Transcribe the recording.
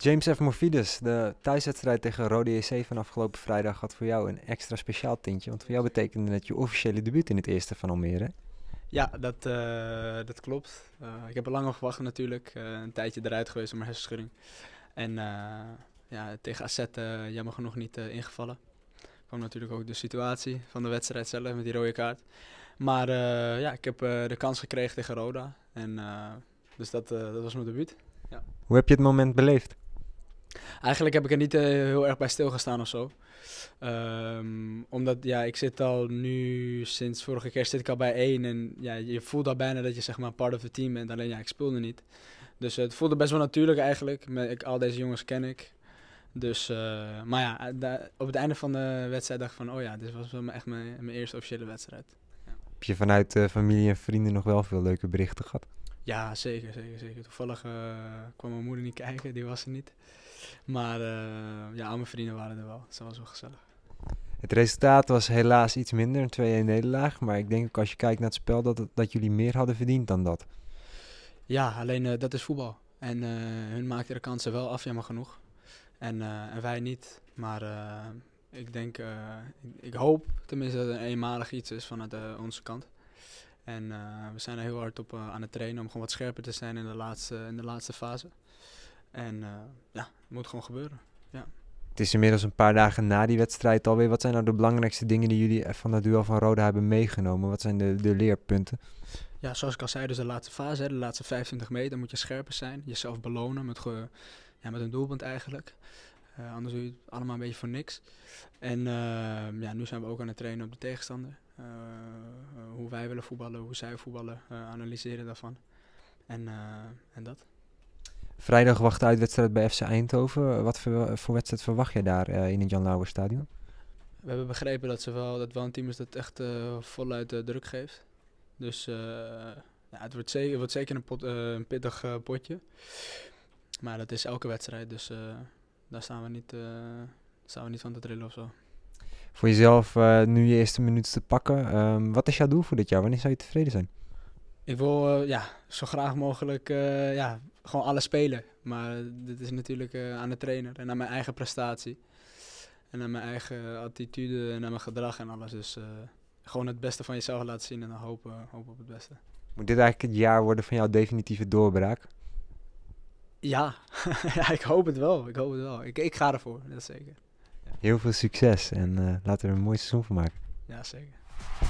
James F. Morfides, de thuiswedstrijd tegen Rode JC van afgelopen vrijdag had voor jou een extra speciaal tintje. Want voor jou betekende het je officiële debuut in het eerste van Almere. Ja, dat, eh, dat klopt. Eh, ik heb er lang op gewacht natuurlijk. Eh, een tijdje eruit geweest om mijn hersenschudding. En ja, tegen AZ jammer genoeg niet ingevallen. Kwam natuurlijk ook de situatie van de wedstrijd zelf met die rode kaart. Maar ja, ik heb de kans gekregen tegen Roda. En, dus dat, dat was mijn debuut. Ja. Hoe heb je het moment beleefd? eigenlijk heb ik er niet eh, heel erg bij stilgestaan of zo. Ehm, omdat ja, ik zit al nu sinds vorige keer zit ik al bij één. En ja, je voelt al bijna dat je zeg maar part of the team bent. Alleen ja, ik speelde niet. Dus eh, het voelde best wel natuurlijk eigenlijk. Met, ik, al deze jongens ken ik. Dus, eh, maar ja, op het einde van de wedstrijd dacht ik van, oh ja, dit was wel echt mijn, mijn eerste officiële wedstrijd. Heb je vanuit familie en vrienden nog wel veel leuke berichten gehad? Ja, zeker, zeker, zeker. Toevallig eh, kwam mijn moeder niet kijken, die was er niet. Maar eh, ja, al mijn vrienden waren er wel. het dat was wel gezellig. Het resultaat was helaas iets minder, een 2-1 nederlaag. Maar ik denk ook als je kijkt naar het spel dat, dat jullie meer hadden verdiend dan dat. Ja, alleen eh, dat is voetbal. En hun maakten de kansen wel af, jammer genoeg. En, en wij niet. Maar ik denk, ik, ik, hoop tenminste dat het een eenmalig iets is vanuit onze kant. En eh, we zijn er heel hard op eh, aan het trainen om gewoon wat scherper te zijn in de laatste, in de laatste fase. En eh, ja, het moet gewoon gebeuren. Ja. Het is inmiddels een paar dagen na die wedstrijd alweer. Wat zijn nou de belangrijkste dingen die jullie van dat duel van Roda hebben meegenomen? Wat zijn de, de leerpunten? Ja, zoals ik al zei, dus de laatste fase, hè, de laatste 25 meter moet je scherper zijn. Jezelf belonen met, ja, met een doelpunt eigenlijk. anders doe je het allemaal een beetje voor niks. En ja, nu zijn we ook aan het trainen op de tegenstander. Eh, hoe wij willen voetballen, hoe zij voetballen, eh, analyseren daarvan. En, eh, en dat. Vrijdag wacht uitwedstrijd bij FC Eindhoven. Wat voor, voor wedstrijd verwacht je daar in het Jan Lauwers Stadion? We hebben begrepen dat, ze wel, dat wel een team is dat echt voluit druk geeft. Dus het, wordt zeker, het wordt zeker een, pot, pittig potje. Maar dat is elke wedstrijd, dus daar staan we niet, staan we niet van te trillen of zo voor jezelf eh, nu je eerste minuut te pakken. Ehm, wat is jouw doel voor dit jaar? Wanneer zou je tevreden zijn? Ik wil eh, ja, zo graag mogelijk eh, ja, gewoon alles spelen. Maar dit is natuurlijk aan de trainer en aan mijn eigen prestatie. En aan mijn eigen attitude en aan mijn gedrag en alles. Dus gewoon het beste van jezelf laten zien en dan hopen, hopen op het beste. Moet dit eigenlijk het jaar worden van jouw definitieve doorbraak? Ja, ja ik hoop het wel. Ik hoop het wel. Ik, ik ga ervoor, dat zeker heel veel succes en eh, laten we er een mooi seizoen van maken. Ja, zeker.